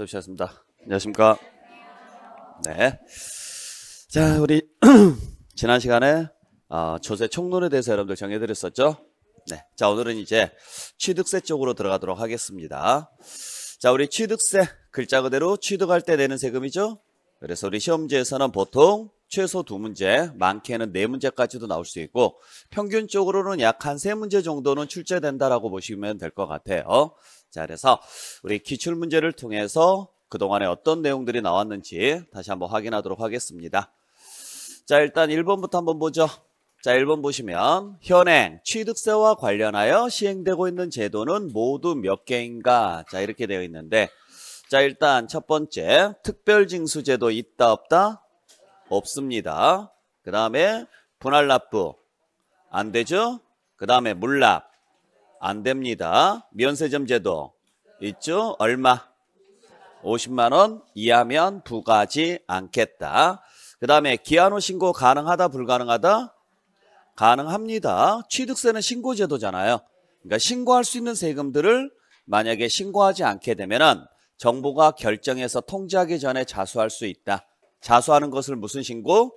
수업 시작했습니다. 안녕하십니까? 네. 자, 우리 지난 시간에 아, 조세 총론에 대해서 여러분들 정해드렸었죠? 네. 자, 오늘은 이제 취득세 쪽으로 들어가도록 하겠습니다. 자, 우리 취득세 글자 그대로 취득할 때 내는 세금이죠? 그래서 우리 시험지에서는 보통 최소 두 문제, 많게는 네 문제까지도 나올 수 있고 평균적으로는 약 한 세 문제 정도는 출제된다라고 보시면 될 것 같아요. 자, 그래서 우리 기출 문제를 통해서 그동안에 어떤 내용들이 나왔는지 다시 한번 확인하도록 하겠습니다. 자, 일단 1번부터 한번 보죠. 자, 1번 보시면 현행 취득세와 관련하여 시행되고 있는 제도는 모두 몇 개인가? 자, 이렇게 되어 있는데 자, 일단 첫 번째 특별징수 제도 있다 없다? 없습니다. 그 다음에 분할납부 안 되죠? 그 다음에 물납 안 됩니다. 면세점 제도 있죠? 얼마? 50만 원 이하면 부과하지 않겠다. 그 다음에 기한후 신고 가능하다 불가능하다? 가능합니다. 취득세는 신고 제도잖아요. 그러니까 신고할 수 있는 세금들을 만약에 신고하지 않게 되면 은 정부가 결정해서 통지하기 전에 자수할 수 있다. 자수하는 것을 무슨 신고?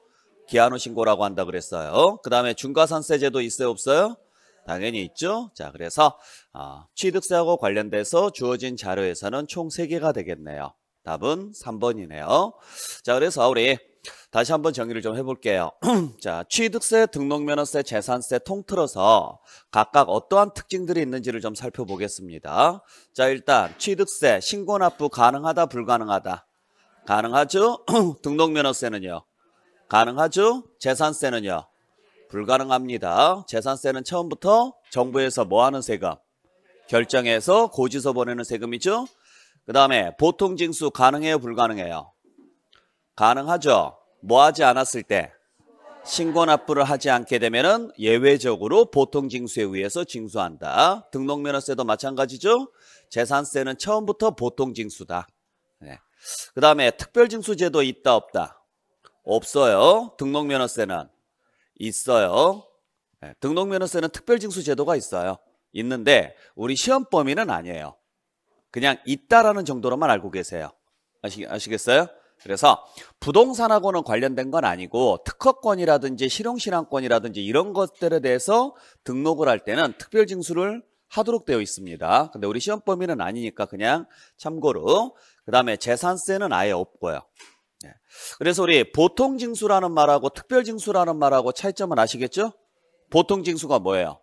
기한후 신고라고 한다 그랬어요. 그 다음에 중과산세 제도 있어요 없어요? 당연히 있죠. 자, 그래서 어, 취득세하고 관련돼서 주어진 자료에서는 총 3개가 되겠네요. 답은 3번이네요. 자, 그래서 우리 다시 한번 정리를 좀 해볼게요. 자, 취득세, 등록면허세, 재산세 통틀어서 각각 어떠한 특징들이 있는지를 좀 살펴보겠습니다. 자, 일단 취득세, 신고납부 가능하다, 불가능하다. 가능하죠? 등록면허세는요? 가능하죠? 재산세는요? 불가능합니다. 재산세는 처음부터 정부에서 뭐 하는 세금? 결정해서 고지서 보내는 세금이죠. 그 다음에 보통 징수 가능해요? 불가능해요? 가능하죠. 뭐 하지 않았을 때? 신고 납부를 하지 않게 되면 예외적으로 보통 징수에 의해서 징수한다. 등록면허세도 마찬가지죠. 재산세는 처음부터 보통 징수다. 네. 그 다음에 특별징수제도 있다 없다? 없어요. 등록면허세는 있어요. 예, 등록면허세는 특별징수 제도가 있어요. 있는데 우리 시험 범위는 아니에요. 그냥 있다라는 정도로만 알고 계세요. 아시, 아시겠어요? 그래서 부동산하고는 관련된 건 아니고 특허권이라든지 실용신현권이라든지 이런 것들에 대해서 등록을 할 때는 특별징수를 하도록 되어 있습니다. 근데 우리 시험 범위는 아니니까 그냥 참고로 그 다음에 재산세는 아예 없고요. 예. 그래서 우리 보통 징수라는 말하고 특별 징수라는 말하고 차이점은 아시겠죠? 보통 징수가 뭐예요?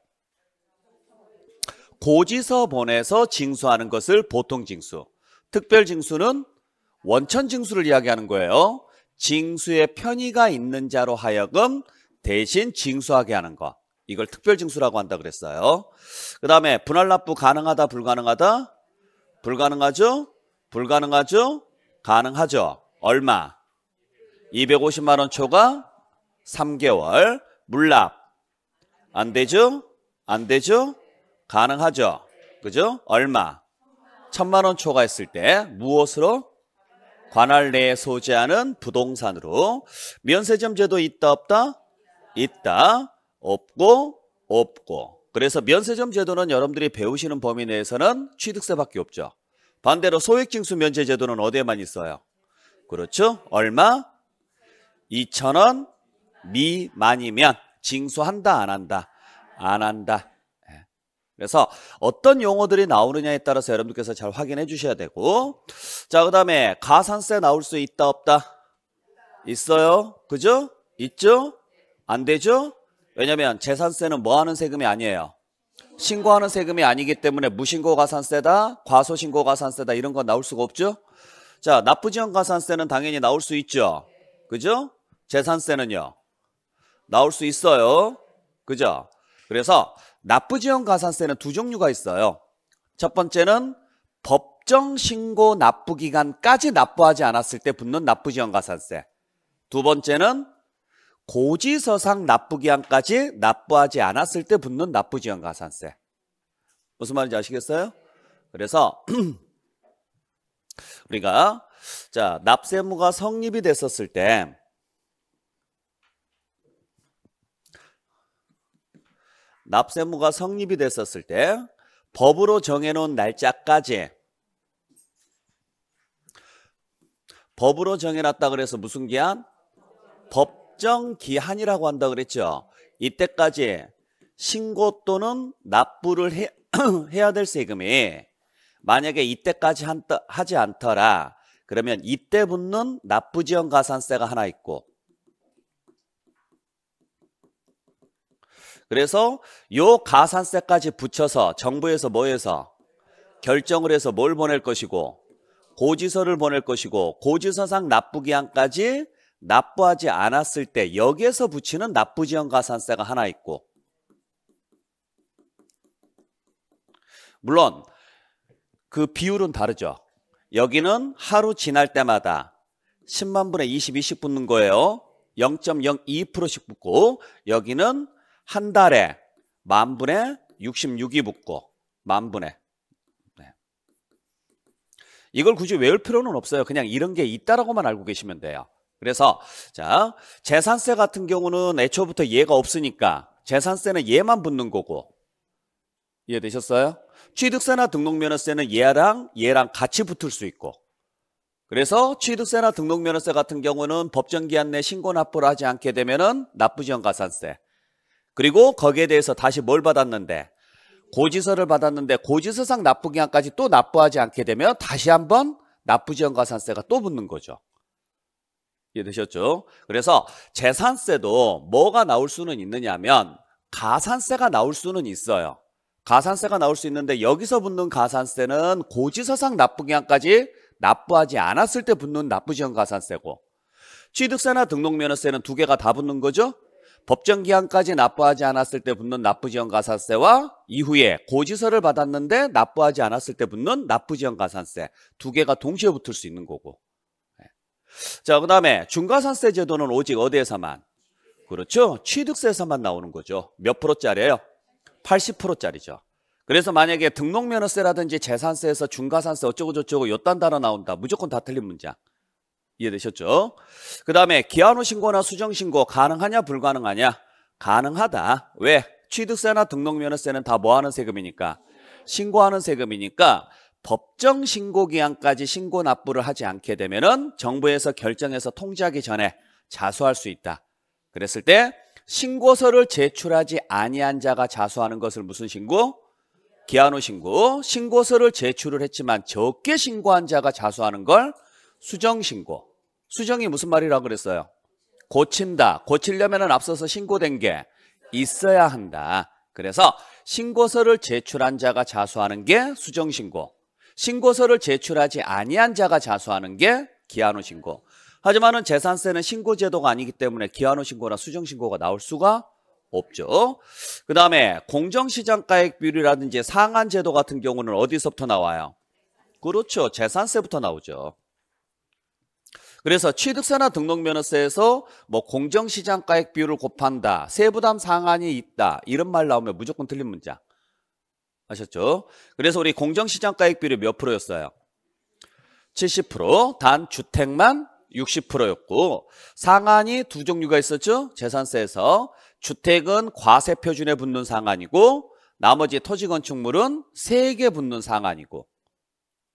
고지서 보내서 징수하는 것을 보통 징수. 특별 징수는 원천 징수를 이야기하는 거예요. 징수의 편의가 있는 자로 하여금 대신 징수하게 하는 거. 이걸 특별 징수라고 한다 그랬어요. 그 다음에 분할 납부 가능하다 불가능하다? 불가능하죠? 불가능하죠? 가능하죠? 얼마? 250만 원 초과 3개월 물납 안 되죠? 안 되죠? 가능하죠? 그죠? 얼마? 천만 원 초과했을 때 무엇으로? 관할 내에 소재하는 부동산으로 면세점 제도 있다 없다? 있다 없고 없고 그래서 면세점 제도는 여러분들이 배우시는 범위 내에서는 취득세밖에 없죠 반대로 소액징수 면제 제도는 어디에만 있어요? 그렇죠? 얼마? 2천원 미만이면 징수한다 안 한다? 안 한다. 예. 그래서 어떤 용어들이 나오느냐에 따라서 여러분들께서 잘 확인해 주셔야 되고 자그 다음에 가산세 나올 수 있다 없다? 있어요. 그죠? 있죠? 안 되죠? 왜냐면 재산세는 뭐 하는 세금이 아니에요. 신고하는 세금이 아니기 때문에 무신고 가산세다, 과소신고 가산세다 이런 건 나올 수가 없죠? 자, 납부지원 가산세는 당연히 나올 수 있죠. 그죠? 재산세는요. 나올 수 있어요. 그죠? 그래서 납부지원 가산세는 두 종류가 있어요. 첫 번째는 법정 신고 납부 기간까지 납부하지 않았을 때 붙는 납부지원 가산세. 두 번째는 고지서상 납부 기간까지 납부하지 않았을 때 붙는 납부지원 가산세. 무슨 말인지 아시겠어요? 그래서 우리가 자 납세무가 성립이 됐었을 때 납세무가 성립이 됐었을 때 법으로 정해놓은 날짜까지 법으로 정해놨다 그래서 무슨 기한? 법정 기한이라고 한다 그랬죠. 이때까지 신고 또는 납부를 해, 해야 될 세금이 만약에 이때까지 한떠, 하지 않더라 그러면 이때 붙는 납부지원 가산세가 하나 있고 그래서 요 가산세까지 붙여서 정부에서 뭐해서 결정을 해서 뭘 보낼 것이고 고지서를 보낼 것이고 고지서상 납부기한까지 납부하지 않았을 때 여기에서 붙이는 납부지원 가산세가 하나 있고 물론 그 비율은 다르죠. 여기는 하루 지날 때마다 10만 분의 20씩 붙는 거예요. 0.02%씩 붙고 여기는 한 달에 만 분의 66이 붙고 만 분의 네. 이걸 굳이 외울 필요는 없어요. 그냥 이런 게 있다라고만 알고 계시면 돼요. 그래서 자 재산세 같은 경우는 애초부터 얘가 없으니까 재산세는 얘만 붙는 거고 이해되셨어요? 취득세나 등록면허세는 얘랑 얘랑 같이 붙을 수 있고 그래서 취득세나 등록면허세 같은 경우는 법정기한 내 신고 납부를 하지 않게 되면은 납부지원 가산세 그리고 거기에 대해서 다시 뭘 받았는데 고지서를 받았는데 고지서상 납부기한까지 또 납부하지 않게 되면 다시 한번 납부지원 가산세가 또 붙는 거죠. 이해되셨죠? 그래서 재산세도 뭐가 나올 수는 있느냐 하면 가산세가 나올 수는 있어요. 가산세가 나올 수 있는데 여기서 붙는 가산세는 고지서상 납부기한까지 납부하지 않았을 때 붙는 납부지원 가산세고 취득세나 등록면허세는 두 개가 다 붙는 거죠. 법정기한까지 납부하지 않았을 때 붙는 납부지원 가산세와 이후에 고지서를 받았는데 납부하지 않았을 때 붙는 납부지원 가산세 두 개가 동시에 붙을 수 있는 거고 네. 자, 그 다음에 중가산세 제도는 오직 어디에서만? 그렇죠. 취득세에서만 나오는 거죠. 몇 프로짜리예요? 80%짜리죠. 그래서 만약에 등록면허세라든지 재산세에서 중과산세 어쩌고저쩌고 요딴 단어 나온다. 무조건 다 틀린 문장. 이해되셨죠? 그 다음에 기한 후 신고나 수정 신고 가능하냐 불가능하냐? 가능하다. 왜? 취득세나 등록면허세는 다 뭐하는 세금이니까? 신고하는 세금이니까 법정 신고 기한까지 신고 납부를 하지 않게 되면 은 정부에서 결정해서 통지하기 전에 자수할 수 있다. 그랬을 때 신고서를 제출하지 아니한 자가 자수하는 것을 무슨 신고? 기한후 신고. 신고서를 제출을 했지만 적게 신고한 자가 자수하는 걸 수정 신고. 수정이 무슨 말이라고 그랬어요? 고친다. 고치려면 앞서서 신고된 게 있어야 한다. 그래서 신고서를 제출한 자가 자수하는 게 수정 신고. 신고서를 제출하지 아니한 자가 자수하는 게 기한후 신고. 하지만은 재산세는 신고 제도가 아니기 때문에 기한후 신고나 수정 신고가 나올 수가 없죠. 그 다음에 공정시장가액비율이라든지 상한 제도 같은 경우는 어디서부터 나와요? 그렇죠. 재산세부터 나오죠. 그래서 취득세나 등록면허세에서 뭐 공정시장가액 비율을 곱한다, 세부담 상한이 있다 이런 말 나오면 무조건 틀린 문장 아셨죠? 그래서 우리 공정시장가액 비율이 몇 프로였어요? 70%단 주택만 60%였고 상한이 두 종류가 있었죠. 재산세에서 주택은 과세 표준에 붙는 상한이고 나머지 토지 건축물은 세 개 붙는 상한이고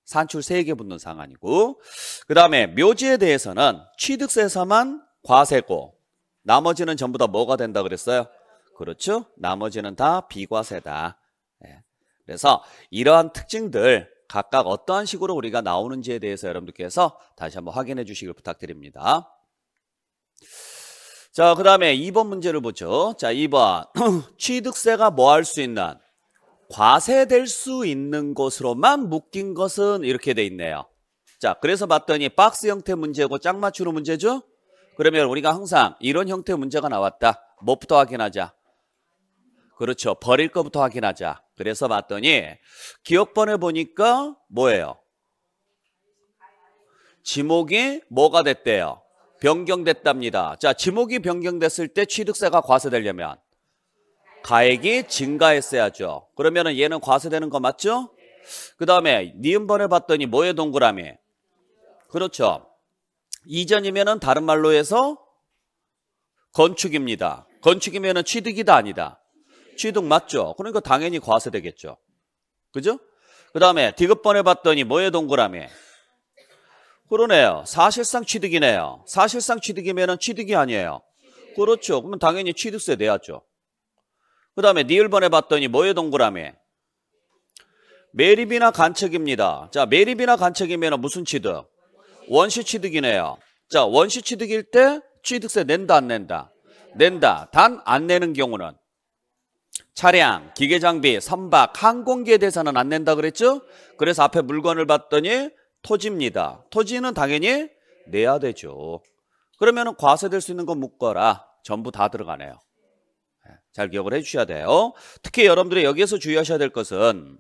산출 세 개 붙는 상한이고 그다음에 묘지에 대해서는 취득세에서만 과세고 나머지는 전부 다 뭐가 된다 그랬어요? 그렇죠? 나머지는 다 비과세다. 예. 그래서 이러한 특징들 각각 어떠한 식으로 우리가 나오는지에 대해서 여러분들께서 다시 한번 확인해 주시길 부탁드립니다. 자, 그 다음에 2번 문제를 보죠. 자, 2번. 취득세가 뭐 할 수 있는? 과세될 수 있는 것으로만 묶인 것은 이렇게 돼 있네요. 자, 그래서 봤더니 박스 형태 문제고 짝 맞추는 문제죠? 그러면 우리가 항상 이런 형태 의 문제가 나왔다. 뭐부터 확인하자? 그렇죠. 버릴 것부터 확인하자. 그래서 봤더니 기억번을 보니까 뭐예요? 지목이 뭐가 됐대요? 변경됐답니다. 자, 지목이 변경됐을 때 취득세가 과세되려면 가액이 증가했어야죠. 그러면은 얘는 과세되는 거 맞죠? 그 다음에 니은번을 봤더니 뭐의 동그라미? 그렇죠. 이전이면은 다른 말로 해서 건축입니다. 건축이면은 취득이다 아니다. 취득 맞죠? 그러니까 당연히 과세되겠죠. 그죠? 그 다음에 디귿번에 봤더니 뭐의 동그라미? 그러네요. 사실상 취득이네요. 사실상 취득이면 취득이 아니에요. 그렇죠. 그러면 당연히 취득세 내야죠. 그 다음에 니을번에 봤더니 뭐의 동그라미? 매립이나 간척입니다. 자, 매립이나 간척이면 무슨 취득? 원시 취득이네요. 자, 원시 취득일 때 취득세 낸다 안 낸다? 낸다. 단 안 내는 경우는 차량, 기계 장비, 선박, 항공기에 대해서는 안 낸다 그랬죠? 그래서 앞에 물건을 봤더니 토지입니다. 토지는 당연히 내야 되죠. 그러면 과세될 수 있는 건 묶어라. 전부 다 들어가네요. 예, 잘 기억을 해주셔야 돼요. 특히 여러분들이 여기에서 주의하셔야 될 것은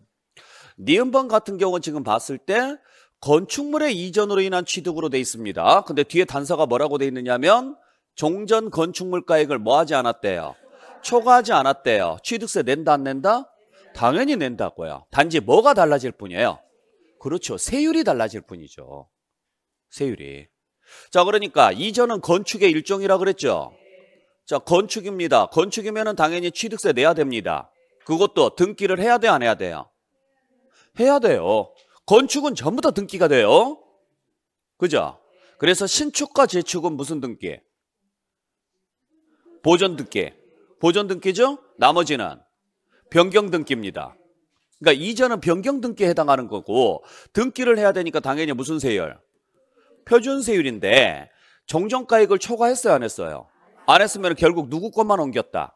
니은번 같은 경우는 지금 봤을 때 건축물의 이전으로 인한 취득으로 돼 있습니다. 근데 뒤에 단서가 뭐라고 돼 있느냐면 종전 건축물가액을 뭐하지 않았대요. 초과하지 않았대요. 취득세 낸다 안 낸다? 당연히 낸다고요. 단지 뭐가 달라질 뿐이에요? 그렇죠. 세율이 달라질 뿐이죠. 세율이. 자, 그러니까 이전은 건축의 일종이라 그랬죠. 자, 건축입니다. 건축이면은 당연히 취득세 내야 됩니다. 그것도 등기를 해야 돼, 안 해야 돼요? 해야 돼요. 건축은 전부 다 등기가 돼요. 그죠? 그래서 신축과 재축은 무슨 등기? 보전 등기. 보존 등기죠? 나머지는 변경 등기입니다. 그러니까 이전은 변경 등기에 해당하는 거고 등기를 해야 되니까 당연히 무슨 세율? 표준 세율인데 정정가액을 초과했어요, 안 했어요? 안 했으면 결국 누구 것만 옮겼다.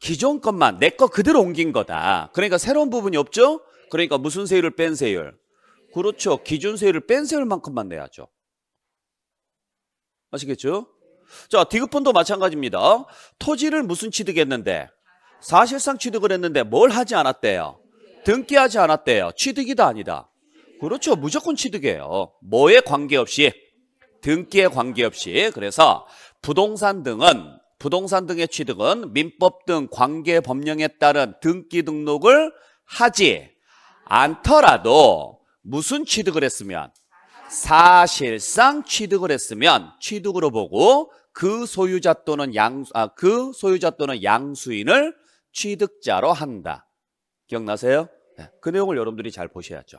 기존 것만 내 거 그대로 옮긴 거다. 그러니까 새로운 부분이 없죠? 그러니까 무슨 세율을 뺀 세율? 그렇죠. 기준 세율을 뺀 세율만큼만 내야죠. 아시겠죠? 자, 디귿폰도 마찬가지입니다. 토지를 무슨 취득했는데? 사실상 취득을 했는데 뭘 하지 않았대요? 등기하지 않았대요. 취득이다 아니다. 그렇죠. 무조건 취득이에요. 뭐에 관계없이 등기에 관계없이 그래서 부동산 등은 부동산 등의 취득은 민법 등 관계 법령에 따른 등기 등록을 하지 않더라도 무슨 취득을 했으면 사실상 취득을 했으면 취득으로 보고 그 소유자 또는 양, 아, 그 소유자 또는 양수인을 취득자로 한다. 기억나세요? 네. 그 내용을 여러분들이 잘 보셔야죠.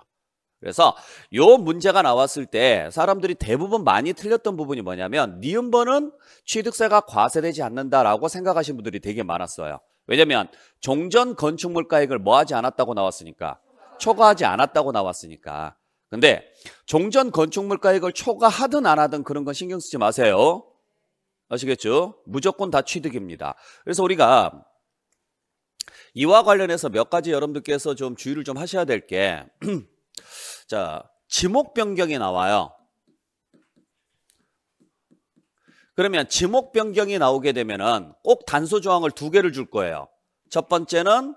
그래서 요 문제가 나왔을 때 사람들이 대부분 많이 틀렸던 부분이 뭐냐면 니은번은 취득세가 과세되지 않는다라고 생각하신 분들이 되게 많았어요. 왜냐면 종전 건축물가액을 뭐하지 않았다고 나왔으니까 초과하지 않았다고 나왔으니까 근데 종전 건축물가액을 초과하든 안 하든 그런 건 신경 쓰지 마세요. 아시겠죠? 무조건 다 취득입니다. 그래서 우리가 이와 관련해서 몇 가지 여러분들께서 좀 주의를 좀 하셔야 될 게, 자, 지목 변경이 나와요. 그러면 지목 변경이 나오게 되면은 꼭 단서 조항을 두 개를 줄 거예요. 첫 번째는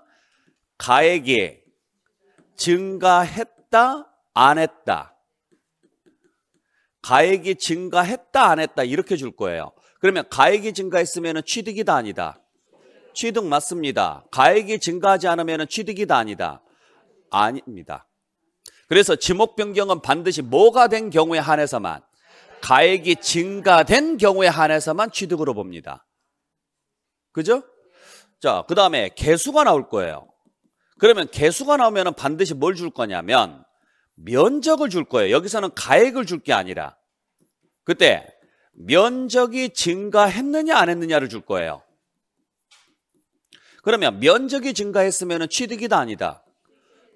가액이 증가했다 안 했다. 가액이 증가했다 안 했다 이렇게 줄 거예요. 그러면 가액이 증가했으면 취득이 다 아니다. 취득 맞습니다. 가액이 증가하지 않으면 취득이 다 아니다. 아닙니다. 그래서 지목 변경은 반드시 뭐가 된 경우에 한해서만 가액이 증가된 경우에 한해서만 취득으로 봅니다. 그죠? 자, 그 다음에 개수가 나올 거예요. 그러면 개수가 나오면 반드시 뭘 줄 거냐면 면적을 줄 거예요. 여기서는 가액을 줄 게 아니라 그때 면적이 증가했느냐 안 했느냐를 줄 거예요. 그러면 면적이 증가했으면 취득이다 아니다.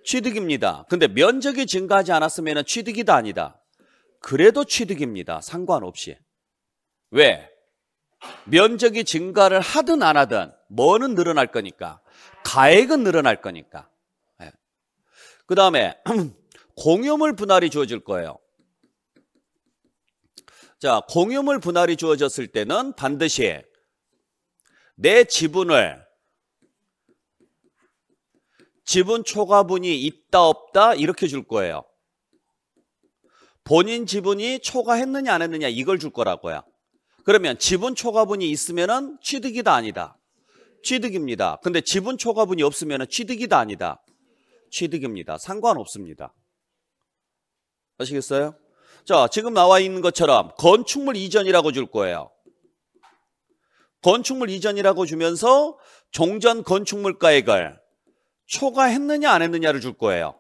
취득입니다. 근데 면적이 증가하지 않았으면 취득이다 아니다. 그래도 취득입니다. 상관없이. 왜? 면적이 증가를 하든 안 하든 뭐는 늘어날 거니까. 가액은 늘어날 거니까. 예. 그 다음에 공유물 분할이 주어질 거예요. 자, 공유물 분할이 주어졌을 때는 반드시 내 지분을 지분 초과분이 있다 없다 이렇게 줄 거예요. 본인 지분이 초과했느냐 안 했느냐 이걸 줄 거라고요. 그러면 지분 초과분이 있으면 취득이다 아니다. 취득입니다. 근데 지분 초과분이 없으면 취득이다 아니다. 취득입니다. 상관없습니다. 아시겠어요? 자, 지금 나와 있는 것처럼 건축물 이전이라고 줄 거예요. 건축물 이전이라고 주면서 종전 건축물가액을 초과했느냐 안 했느냐를 줄 거예요.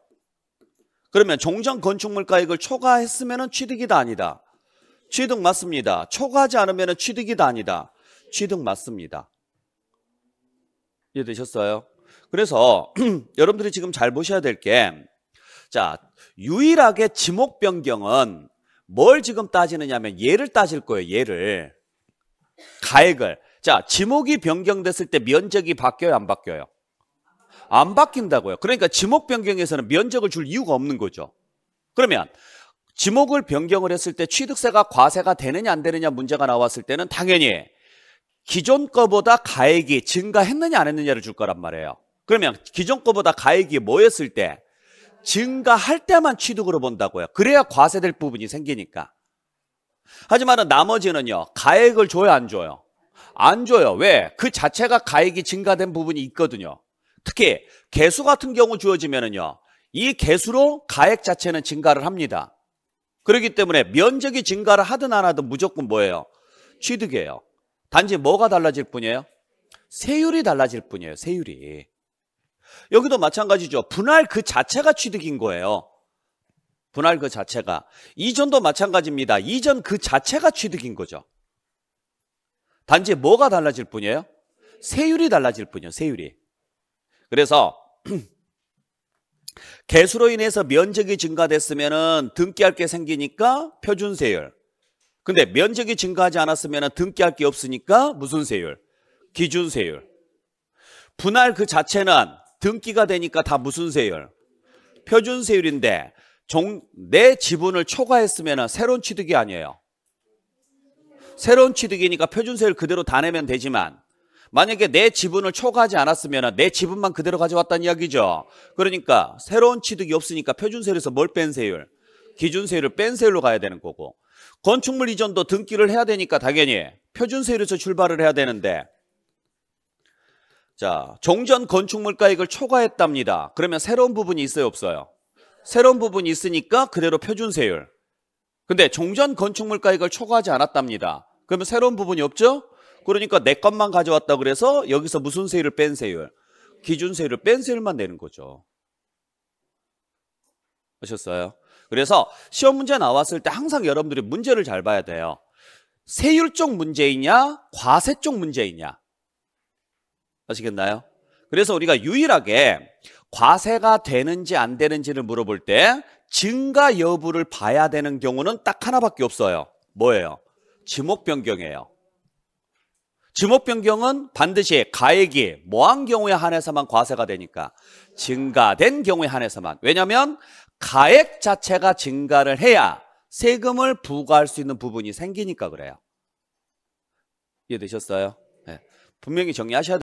그러면 종전 건축물가액을 초과했으면 취득이다 아니다. 취득 맞습니다. 초과하지 않으면 취득이다 아니다. 취득 맞습니다. 이해되셨어요? 그래서 여러분들이 지금 잘 보셔야 될 게 자, 유일하게 지목 변경은 뭘 지금 따지느냐면 얘를 따질 거예요. 얘를 가액을. 자, 지목이 변경됐을 때 면적이 바뀌어요, 안 바뀌어요? 안 바뀐다고요. 그러니까 지목 변경에서는 면적을 줄 이유가 없는 거죠. 그러면 지목을 변경을 했을 때 취득세가 과세가 되느냐 안 되느냐 문제가 나왔을 때는 당연히 기존 거보다 가액이 증가했느냐 안 했느냐를 줄 거란 말이에요. 그러면 기존 거보다 가액이 뭐였을 때 증가할 때만 취득으로 본다고요. 그래야 과세될 부분이 생기니까. 하지만 나머지는요. 가액을 줘요 안 줘요? 안 줘요. 왜? 그 자체가 가액이 증가된 부분이 있거든요. 특히 개수 같은 경우 주어지면은요. 이 개수로 가액 자체는 증가를 합니다. 그렇기 때문에 면적이 증가를 하든 안 하든 무조건 뭐예요? 취득이에요. 단지 뭐가 달라질 뿐이에요? 세율이 달라질 뿐이에요. 세율이. 여기도 마찬가지죠. 분할 그 자체가 취득인 거예요. 분할 그 자체가. 이전도 마찬가지입니다. 이전 그 자체가 취득인 거죠. 단지 뭐가 달라질 뿐이에요? 세율이 달라질 뿐이에요. 세율이. 그래서 개수로 인해서 면적이 증가됐으면 등기할 게 생기니까 표준세율. 근데 면적이 증가하지 않았으면 등기할 게 없으니까 무슨 세율? 기준세율. 분할 그 자체는 등기가 되니까 다 무슨 세율? 표준 세율인데 종, 내 지분을 초과했으면 새로운 취득이 아니에요. 새로운 취득이니까 표준세율 그대로 다 내면 되지만 만약에 내 지분을 초과하지 않았으면 내 지분만 그대로 가져왔다는 이야기죠. 그러니까 새로운 취득이 없으니까 표준세율에서 뭘 뺀 세율? 기준세율을 뺀 세율로 가야 되는 거고 건축물 이전도 등기를 해야 되니까 당연히 표준세율에서 출발을 해야 되는데 자, 종전 건축물 가액을 초과했답니다. 그러면 새로운 부분이 있어요, 없어요? 새로운 부분이 있으니까 그대로 표준세율. 근데 종전 건축물 가액을 초과하지 않았답니다. 그러면 새로운 부분이 없죠? 그러니까 내 것만 가져왔다 그래서 여기서 무슨 세율을 뺀 세율? 기준세율을 뺀 세율만 내는 거죠. 아셨어요? 그래서 시험 문제 나왔을 때 항상 여러분들이 문제를 잘 봐야 돼요. 세율 쪽 문제이냐, 과세 쪽 문제이냐. 아시겠나요? 그래서 우리가 유일하게 과세가 되는지 안 되는지를 물어볼 때 증가 여부를 봐야 되는 경우는 딱 하나밖에 없어요. 뭐예요? 지목 변경이에요. 지목 변경은 반드시 가액이 뭐한 경우에 한해서만 과세가 되니까 증가된 경우에 한해서만. 왜냐하면 가액 자체가 증가를 해야 세금을 부과할 수 있는 부분이 생기니까 그래요. 이해되셨어요? 네. 분명히 정리하셔야 돼요.